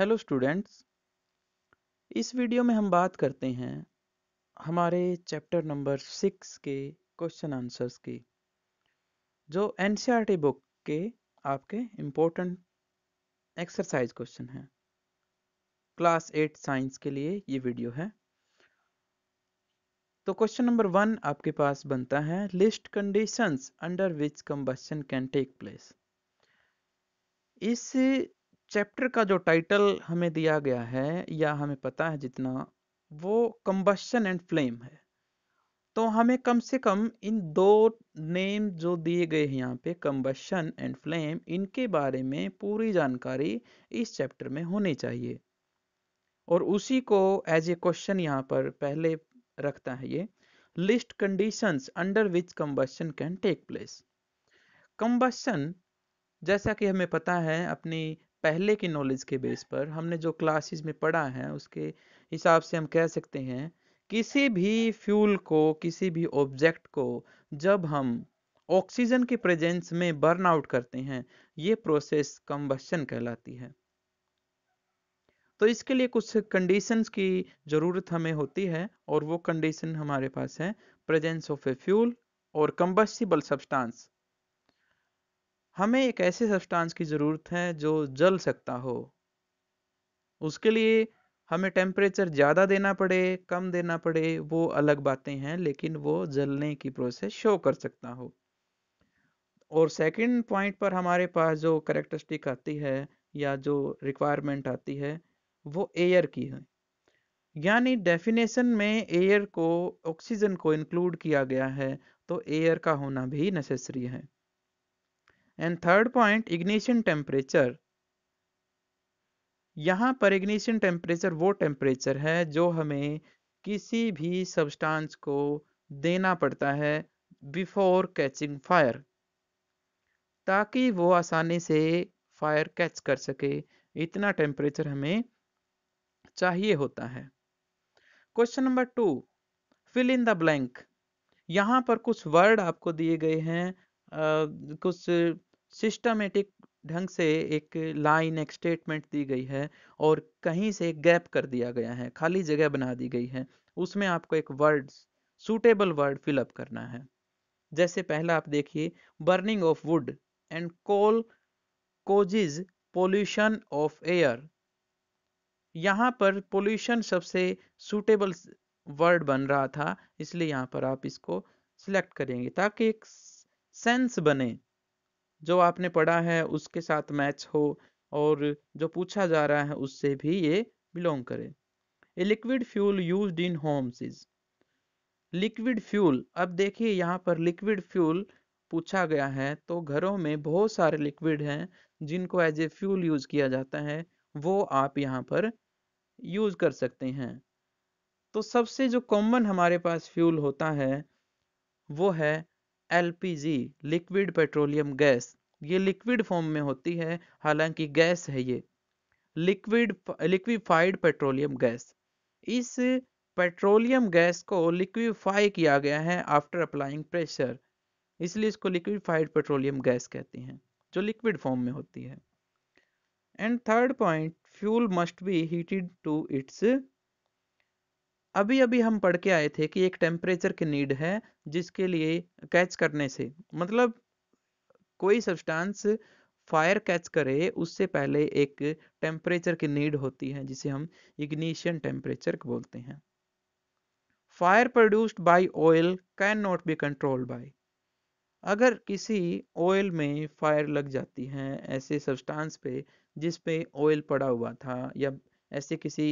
Hello students इस video में हम बात करते हैं हमारे चैप्टर नंबर सिक्स के क्वेश्चन आंसर्स की जो एन बुक e के आपके इम्पोर्टेंट एक्सरसाइज क्वेश्चन हैं क्लास एट साइंस के लिए ये वीडियो है तो क्वेश्चन नंबर वन आपके पास बनता है list conditions under which combustion can take place इस चैप्टर का जो टाइटल हमें दिया गया है या हमें पता है जितना वो कम्बशन एंड फ्लेम है तो हमें कम से कम इन दो नेम जो दिए गए हैं यहाँ पे कम्बशन एंड फ्लेम इनके बारे में पूरी जानकारी इस चैप्टर में होनी चाहिए और उसी को एज ए क्वेश्चन यहाँ पर पहले रखता है ये list conditions under which combustion can take place combustion जैसा कि हमें पता है अपनी पहले की नॉलेज के बेस पर हमने जो क्लासेस में पढ़ा है उसके हिसाब से हम कह सकते हैं किसी भी फ्यूल को किसी भी ऑब्जेक्ट को जब हम ऑक्सीजन के प्रेजेंस में बर्न आउट करते हैं ये प्रोसेस कम्बशन कहलाती है तो इसके लिए कुछ कंडीशंस की ज़रूरत हमें होती है और वो कंडीशन हमारे पास है प्रेजेंस ऑफ ए फ्यूल और कंबस्टिबल सब्सटेंस हमें एक ऐसे सब्सटेंस की ज़रूरत है जो जल सकता हो उसके लिए हमें टेम्परेचर ज़्यादा देना पड़े कम देना पड़े वो अलग बातें हैं लेकिन वो जलने की प्रोसेस शो कर सकता हो और सेकंड पॉइंट पर हमारे पास जो करेक्टरिस्टिक आती है या जो रिक्वायरमेंट आती है वो एयर की है यानी डेफिनेशन में एयर को ऑक्सीजन को इंक्लूड किया गया है तो एयर का होना भी नेसेसरी है and third point ignition temperature यहाँ पर इग्निशन टेम्परेचर वो टेम्परेचर है जो हमें किसी भी सब्सटेंस को देना पड़ता है बिफोर कैचिंग फायर ताकि वो आसानी से फायर कैच कर सके इतना टेम्परेचर हमें चाहिए होता है question number two fill in the blank यहाँ पर कुछ वर्ड आपको दिए गए हैं आ, कुछ सिस्टमेटिक ढंग से एक लाइन एक स्टेटमेंट दी गई है और कहीं से गैप कर दिया गया है खाली जगह बना दी गई है उसमें आपको एक वर्ड सूटेबल वर्ड फिलअप करना है जैसे पहला आप देखिए burning of wood and coal causes pollution of air यहाँ पर पोल्यूशन सबसे सूटेबल वर्ड बन रहा था इसलिए यहाँ पर आप इसको सिलेक्ट करेंगे ताकि एक सेंस बने जो आपने पढ़ा है उसके साथ मैच हो और जो पूछा जा रहा है उससे भी ये बिलोंग करे a liquid fuel use in homes is liquid fuel अब देखिए यहाँ पर लिक्विड फ्यूल पूछा गया है तो घरों में बहुत सारे लिक्विड हैं जिनको एज ए फ्यूल यूज किया जाता है वो आप यहाँ पर यूज कर सकते हैं तो सबसे जो कॉमन हमारे पास फ्यूल होता है वो है एलपीजी लिक्विड पेट्रोलियम गैस ये लिक्विड फॉर्म में होती है हालांकि गैस है ये लिक्विड लिक्विफाइड पेट्रोलियम गैस इस पेट्रोलियम गैस को लिक्विफाई किया गया है आफ्टर अप्लाइंग प्रेशर इसलिए इसको लिक्विफाइड पेट्रोलियम गैस कहते हैं जो लिक्विड फॉर्म में होती है and third point fuel must be heated to its अभी अभी हम पढ़ के आए थे कि एक टेम्परेचर की नीड है जिसके लिए कैच करने से मतलब कोई सब्सटेंस फायर कैच करे उससे पहले एक टेम्परेचर की नीड होती है जिसे हम इग्निशियन टेम्परेचर बोलते हैं fire produced by oil can not be controlled by अगर किसी ऑयल में फायर लग जाती है ऐसे सब्सटेंस पे जिस पे ऑयल पड़ा हुआ था या ऐसे किसी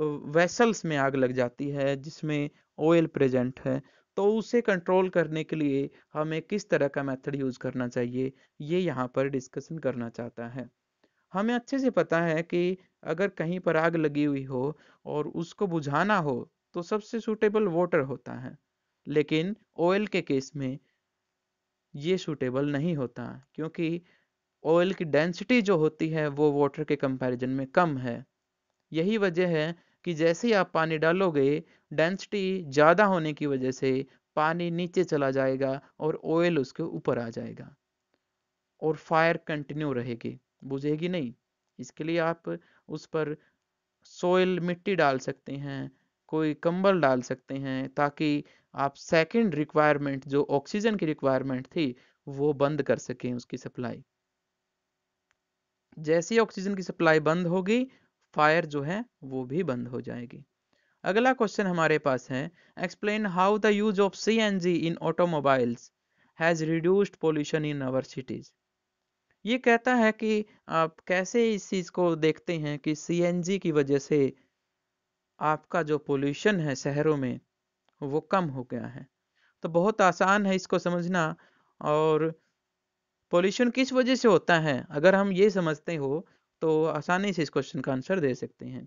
वेसल्स में आग लग जाती है जिसमें ऑयल प्रेजेंट है तो उसे कंट्रोल करने के लिए हमें किस तरह का मेथड यूज़ करना चाहिए ये यहाँ पर डिस्कशन करना चाहता है हमें अच्छे से पता है कि अगर कहीं पर आग लगी हुई हो और उसको बुझाना हो तो सबसे सूटेबल वाटर होता है लेकिन ऑयल के केस में ये सूटेबल नहीं होता क्योंकि ऑयल की डेंसिटी जो होती है वो वाटर के कंपैरिजन में कम है यही वजह है कि जैसे ही आप पानी डालोगे डेंसिटी ज़्यादा होने की वजह से पानी नीचे चला जाएगा और ऑयल उसके ऊपर आ जाएगा और फायर कंटिन्यू रहेगी बुझेगी नहीं इसके लिए आप उस पर सोयल मिट्टी डाल सकते हैं कोई कंबल डाल सकते हैं ताकि आप सेकंड रिक्वायरमेंट जो ऑक्सीजन की रिक्वायरमेंट थी वो बंद कर सकें उसकी सप्लाई जैसे ही ऑक्सीजन की सप्लाई बंद होगी फायर जो है वो भी बंद हो जाएगी अगला क्वेश्चन हमारे पास है explain how the use of C N G in automobiles has reduced pollution in our cities ये कहता है कि आप कैसे इस चीज़ को देखते हैं कि सी एन जी की वजह से आपका जो पोल्यूशन है शहरों में वो कम हो गया है तो बहुत आसान है इसको समझना और पोल्यूशन किस वजह से होता है अगर हम ये समझते हो तो आसानी से इस क्वेश्चन का आंसर दे सकते हैं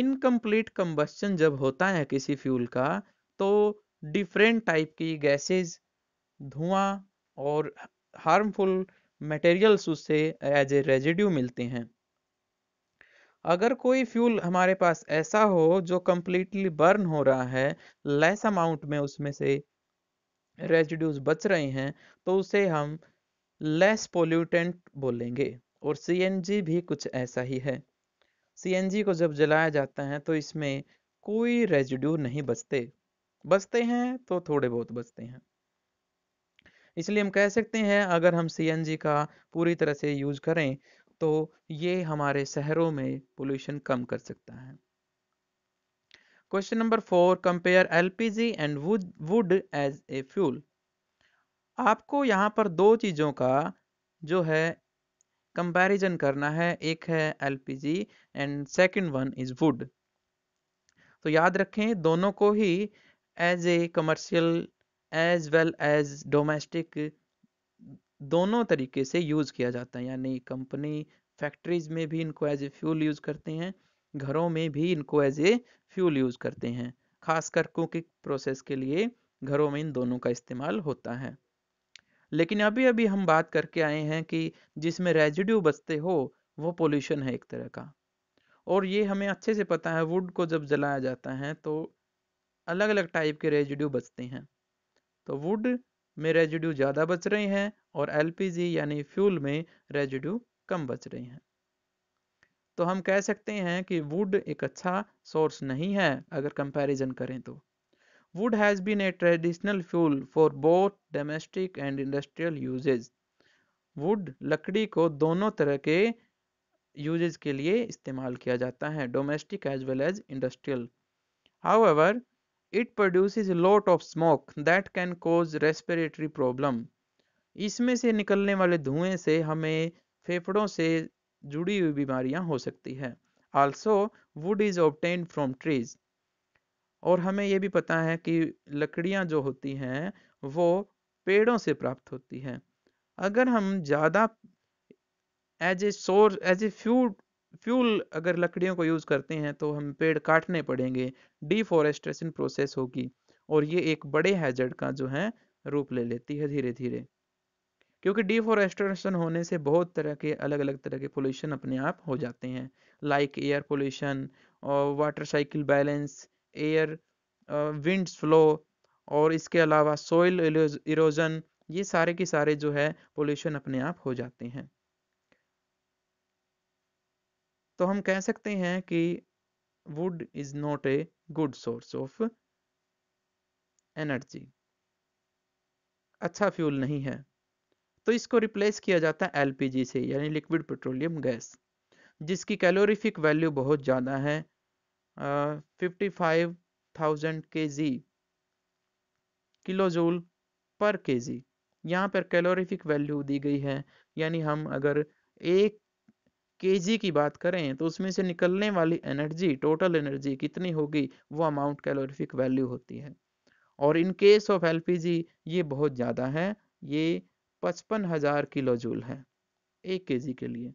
इनकम्प्लीट कम्बस्चन जब होता है किसी फ्यूल का तो डिफरेंट टाइप की गैसेस धुआं और हार्मफुल मटेरियल्स उससे एज ए रेजिड्यू मिलते हैं अगर कोई फ्यूल हमारे पास ऐसा हो जो कम्प्लीटली बर्न हो रहा है लेस अमाउंट में उसमें से रेजिड्यूज बच रहे हैं तो उसे हम लेस पोल्यूटेंट बोलेंगे और सी भी कुछ ऐसा ही है सी को जब जलाया जाता है तो इसमें कोई रेजिड्यू नहीं बचते बचते हैं तो थोड़े बहुत बचते हैं इसलिए हम कह सकते हैं अगर हम सी का पूरी तरह से यूज करें तो ये हमारे शहरों में पोल्यूशन कम कर सकता है question number four compare LPG and wood as a fuel आपको यहाँ पर दो चीज़ों का जो है कंपैरिजन करना है एक है LPG and second one is wood तो याद रखें दोनों को ही as a commercial as well as domestic दोनों तरीके से यूज़ किया जाता है यानी कंपनी फैक्ट्रीज में भी इनको एज ए फ्यूल यूज़ करते हैं घरों में भी इनको एज ए फ्यूल यूज़ करते हैं खासकर कुकिंग प्रोसेस के लिए घरों में इन दोनों का इस्तेमाल होता है लेकिन अभी अभी हम बात करके आए हैं कि जिसमें रेजिड्यू बचते हो वो पोल्यूशन है एक तरह का और ये हमें अच्छे से पता है वुड को जब जलाया जाता है तो अलग अलग टाइप के रेजिड्यू बचते हैं तो वुड में रेजिड्यू ज़्यादा बच रहे हैं और एलपीजी यानी फ्यूल में रेजिड्यू कम बच रहे हैं तो हम कह सकते हैं कि वुड एक अच्छा सोर्स नहीं है अगर कंपैरिजन करें तो Wood has been a traditional fuel for both domestic and industrial uses. Wood लकड़ी को दोनों तरह के यूजेज के लिए इस्तेमाल किया जाता है domestic as well as industrial however it produces lot of smoke that can cause respiratory problem इसमें से निकलने वाले धुएं से हमें फेफड़ों से जुड़ी हुई बीमारियां हो सकती है also wood is obtain from trees और हमें ये भी पता है कि लकड़ियाँ जो होती हैं वो पेड़ों से प्राप्त होती हैं अगर हम ज़्यादा as a source as a few fuel अगर लकड़ियों को यूज़ करते हैं तो हम पेड़ काटने पड़ेंगे डिफॉरेस्टेशन प्रोसेस होगी और ये एक बड़े हैजर्ड का जो है रूप ले लेती है धीरे धीरे क्योंकि डिफॉरेस्टेशन होने से बहुत तरह के अलग अलग तरह के पोल्यूशन अपने आप हो जाते हैं लाइक एयर पोल्यूशन और water cycle balance air winds flow और इसके अलावा सोइल इरोजन ये सारे के सारे जो है पोल्यूशन अपने आप हो जाते हैं तो हम कह सकते हैं कि wood is not a good source of energy अच्छा फ्यूल नहीं है तो इसको रिप्लेस किया जाता है एलपीजी से यानी लिक्विड पेट्रोलियम गैस जिसकी कैलोरीफिक वैल्यू बहुत ज़्यादा है 55,000 केजी किलोजूल पर kg यहाँ पर कैलोरीफिक वैल्यू दी गई है यानी हम अगर एक केजी की बात करें तो उसमें से निकलने वाली एनर्जी टोटल एनर्जी कितनी होगी वो अमाउंट कैलोरीफिक वैल्यू होती है और इन केस ऑफ एलपीजी ये बहुत ज़्यादा है ये पचपन हजार किलो जूल है एक केजी के लिए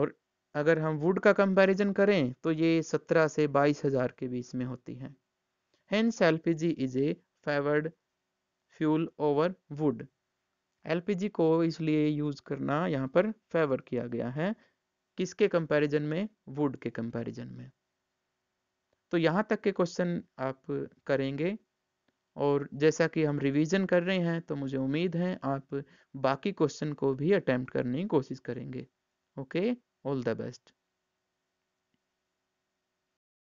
और अगर हम वुड का कंपैरिजन करें तो ये सत्रह से बाईस हजार के बीच में होती है hence LPG is a favoured fuel over wood LPG को इसलिए यूज करना यहाँ पर फेवर किया गया है किसके कंपैरिजन में वुड के कंपैरिजन में तो यहाँ तक के क्वेश्चन आप करेंगे और जैसा कि हम रिवीजन कर रहे हैं तो मुझे उम्मीद है आप बाकी क्वेश्चन को भी अटेम्प्ट करने की कोशिश करेंगे ओके All the best.